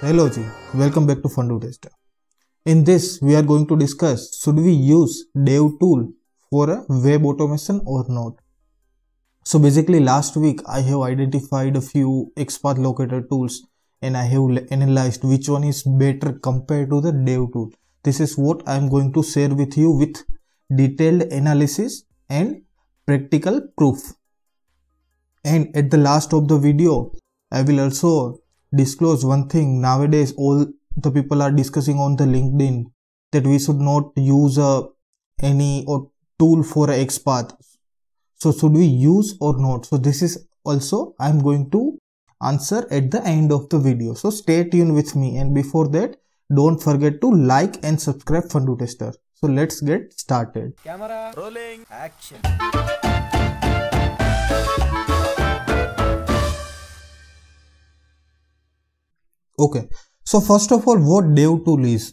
Hello G, welcome back to Fundo Tester. In this, we are going to discuss should we use dev tool for a web automation or not. So basically last week I have identified a few XPath locator tools and I have analyzed which one is better compared to the dev tool. This is what I am going to share with you with detailed analysis and practical proof. And at the last of the video, I will also disclose one thing nowadays all the people are discussing on the linkedin that we should not use a uh, any or tool for a xpath so should we use or not so this is also i'm going to answer at the end of the video so stay tuned with me and before that don't forget to like and subscribe fundu tester so let's get started camera rolling action okay so first of all what dev tool is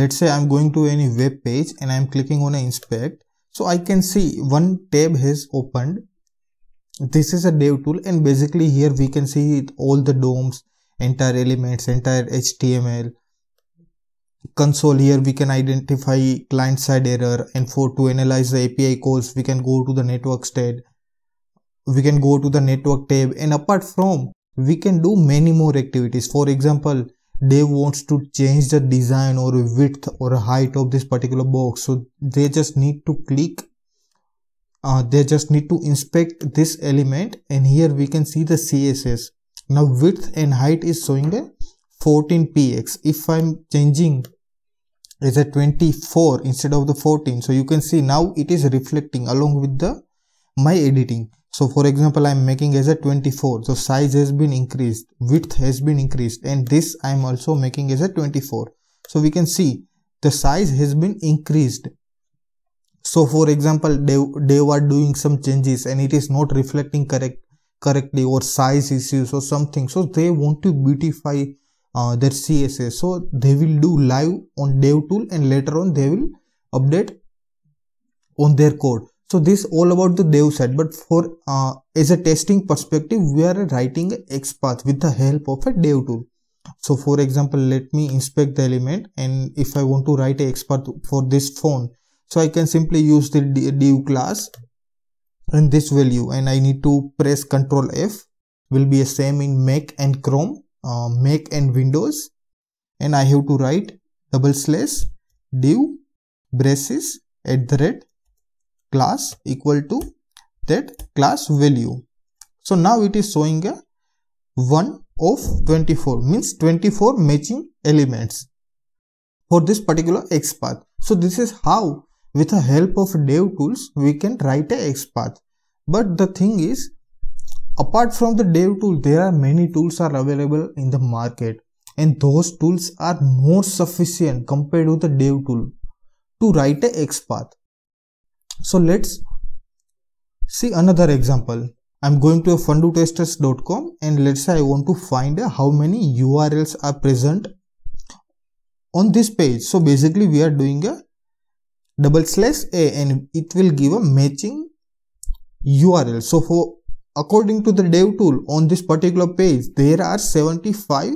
let's say i'm going to any web page and i'm clicking on inspect so i can see one tab has opened this is a dev tool and basically here we can see all the doms entire elements entire html console here we can identify client side error and for to analyze the api calls we can go to the network state we can go to the network tab and apart from we can do many more activities for example they wants to change the design or width or height of this particular box so they just need to click uh, they just need to inspect this element and here we can see the css now width and height is showing a 14 px if i'm changing is a 24 instead of the 14 so you can see now it is reflecting along with the my editing so for example, I'm making as a 24. So size has been increased, width has been increased and this I'm also making as a 24. So we can see the size has been increased. So for example, they, they were doing some changes and it is not reflecting correct correctly or size issues or something. So they want to beautify uh, their CSS. So they will do live on dev tool and later on they will update on their code so this all about the dev side but for uh, as a testing perspective we are writing xpath with the help of a dev tool so for example let me inspect the element and if i want to write a xpath for this phone so i can simply use the Dev class and this value and i need to press ctrl f will be a same in mac and chrome uh, mac and windows and i have to write double slash Dev braces at the rate class equal to that class value. So now it is showing a 1 of 24 means 24 matching elements for this particular XPath. So this is how with the help of dev tools we can write a XPath. But the thing is apart from the dev tool there are many tools are available in the market and those tools are more sufficient compared to the dev tool to write a XPath. So let's see another example. I'm going to fundutesters.com and let's say I want to find how many URLs are present on this page. So basically we are doing a double slash a and it will give a matching URL. So for according to the dev tool on this particular page there are 75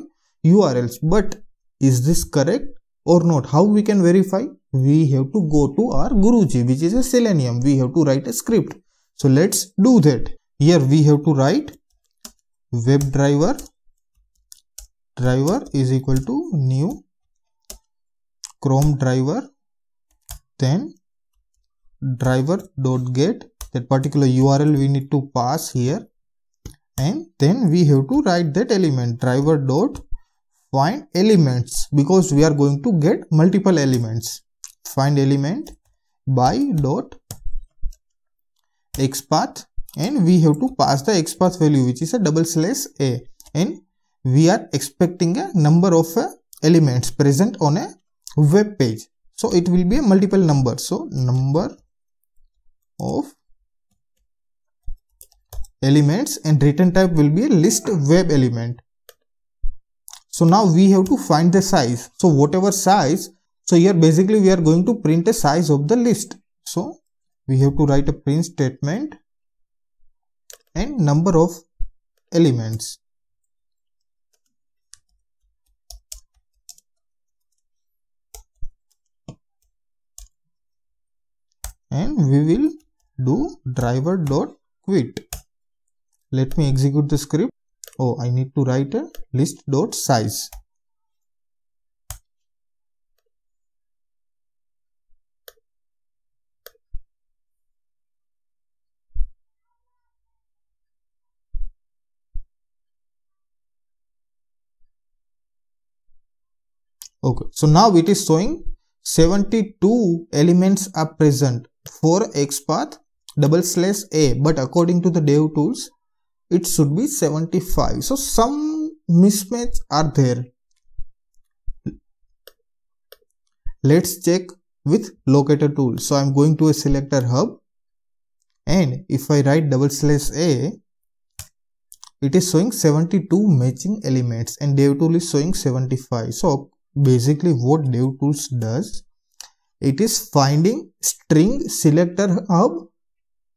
URLs but is this correct or not? How we can verify? we have to go to our Guruji which is a selenium. We have to write a script. So let's do that. Here we have to write WebDriver driver is equal to new chrome driver then driver dot get that particular url we need to pass here and then we have to write that element driver dot find elements because we are going to get multiple elements find element by dot xpath and we have to pass the xpath value which is a double slash a and we are expecting a number of uh, elements present on a web page so it will be a multiple number so number of elements and return type will be a list web element so now we have to find the size so whatever size so here basically we are going to print a size of the list. So we have to write a print statement and number of elements. and we will do driver dot quit let me execute the script oh i need to write a list dot size okay so now it is showing 72 elements are present for xpath double slash a but according to the dev tools it should be 75 so some mismatch are there let's check with locator tool so i'm going to a selector hub and if i write double slash a it is showing 72 matching elements and dev tool is showing 75 so basically what DevTools does it is finding string selector hub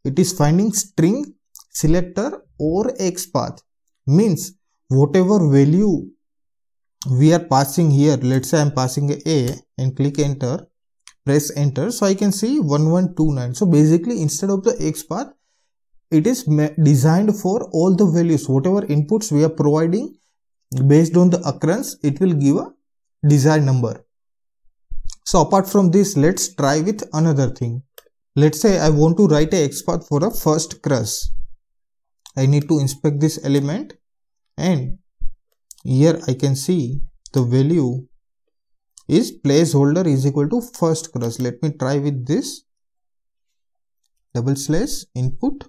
it is finding string selector or XPath means whatever value we are passing here let's say I'm passing a and click enter press enter so I can see 1129 so basically instead of the XPath it is designed for all the values whatever inputs we are providing based on the occurrence it will give a desired number. So apart from this, let's try with another thing. Let's say I want to write a x path for a first cross. I need to inspect this element and here I can see the value is placeholder is equal to first cross. Let me try with this double slash input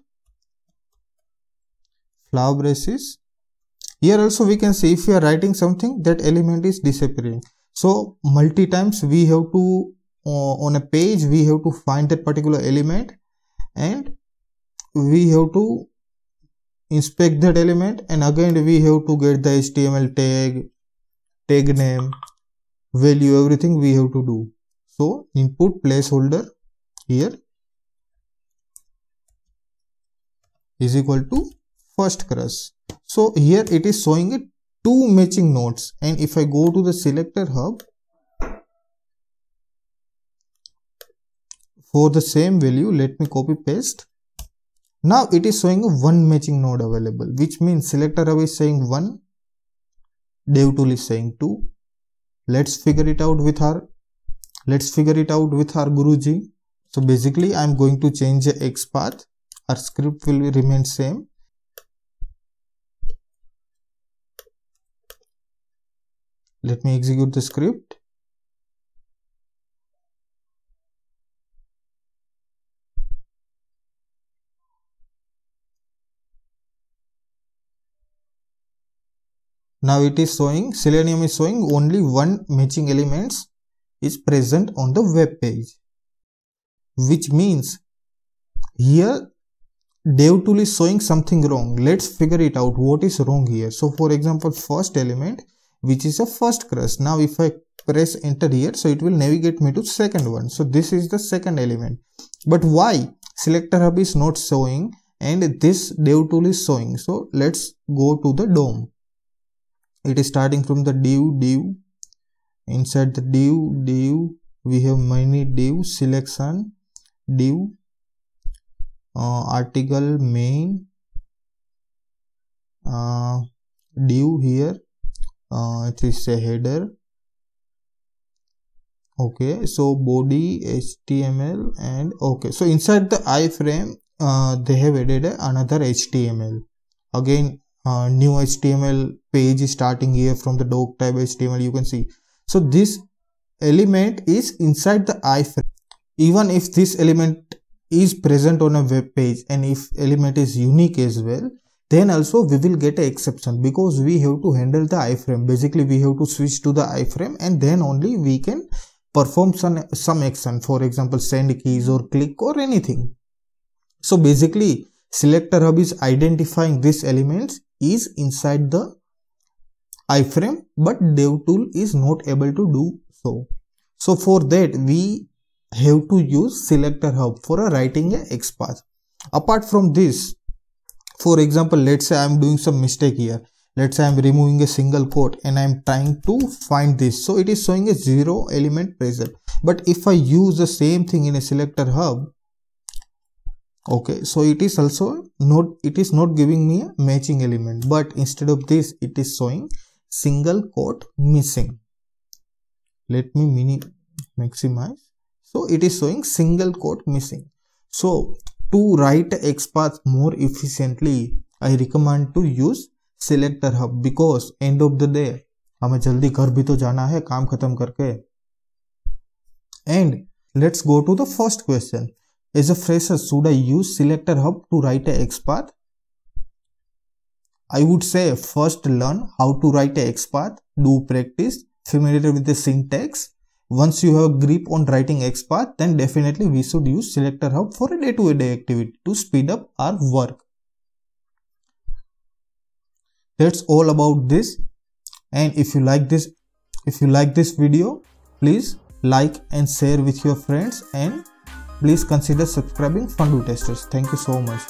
flower braces here also we can see if we are writing something that element is disappearing so multi times we have to uh, on a page we have to find that particular element and we have to inspect that element and again we have to get the html tag tag name value everything we have to do so input placeholder here is equal to first crush. So here it is showing it two matching nodes and if I go to the selector hub for the same value let me copy paste now it is showing one matching node available which means selector hub is saying one dev tool is saying two let's figure it out with our let's figure it out with our guruji so basically i'm going to change the x path our script will remain same let me execute the script now it is showing selenium is showing only one matching elements is present on the web page which means here dev tool is showing something wrong let's figure it out what is wrong here so for example first element which is a first crush now if i press enter here so it will navigate me to second one so this is the second element but why selector hub is not showing and this dev tool is showing so let's go to the dome it is starting from the div div inside the div div we have many div selection div uh, article main uh, div here uh, it is a header okay so body html and okay so inside the iframe uh, they have added another html again uh, new html page starting here from the doc type html you can see so this element is inside the iframe even if this element is present on a web page and if element is unique as well then also we will get an exception because we have to handle the iframe basically we have to switch to the iframe and then only we can perform some, some action for example send keys or click or anything so basically selector hub is identifying these elements is inside the iframe but dev tool is not able to do so so for that we have to use selector hub for writing a xpath apart from this for example let's say i'm doing some mistake here let's say i'm removing a single quote and i'm trying to find this so it is showing a zero element present but if i use the same thing in a selector hub okay so it is also not it is not giving me a matching element but instead of this it is showing single quote missing let me mini maximize so it is showing single quote missing so To write XPath more efficiently, I recommend to use selector hub because end of the day हमें जल्दी घर भी तो जाना है काम खत्म करके and let's go to the first question as a fresher should I use selector hub to write a XPath I would say first learn how to write a XPath, do practice, familiar with the syntax, Once you have a grip on writing XPath, then definitely we should use selector hub for a day-to-day -day activity to speed up our work. That's all about this. And if you like this, if you like this video, please like and share with your friends and please consider subscribing Fundu Testers. Thank you so much.